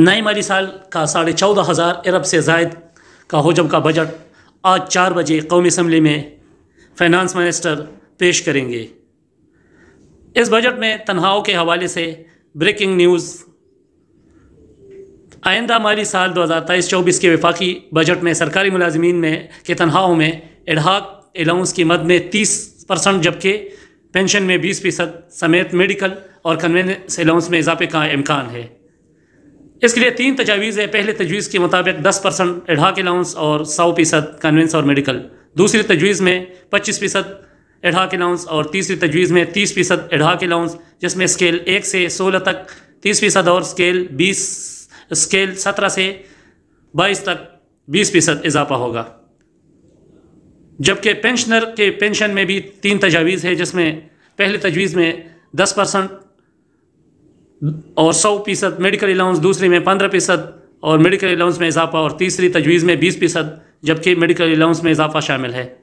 नए माली साल का साढ़े चौदह हज़ार अरब से जायद का हजम का बजट आज चार बजे कौमी असम्बली में फाइनेंस मिनिस्टर पेश करेंगे इस बजट में तनहाओं के हवाले से ब्रेकिंग न्यूज़ आइंदा माली साल दो हज़ार तेईस चौबीस के विफाकी बजट में सरकारी मुलाजमीन में के तनहाओं में एडहाक अलाउंस की मद में तीस परसेंट जबकि पेंशन में बीस फ़ीसद समेत मेडिकल और कन्वेंस अलाउंस में इजाफे का इम्कान है इसके लिए तीन तजावीज़ है पहले तजवीज़ के मुताबिक दस परसेंट एडहाक अलाउंस और सौ फ़ीसद कन्वेंस और मेडिकल दूसरी तजवीज़ में पच्चीस फ़ीसद एडहाक अलाउंस और तीसरी तजवीज़ में तीस फ़ीसद एडहाक अलाउंस जिसमें स्केल एक से सोलह तक तीस फ़ीसद और स्केल बीस स्केल सत्रह से बाईस तक बीस फ़ीसद इजाफा होगा जबकि पेंशनर के पेंशन में भी तीन तजावीज़ है जिसमें पहले तजवीज़ में दस परसेंट और सौ फीसद मेडिकल अलाउंस दूसरी में पंद्रह फीसद और मेडिकल अलाउंस में इजाफा और तीसरी तजवीज़ में बीस फीसद जबकि मेडिकल अलाउंस में इजाफा शामिल है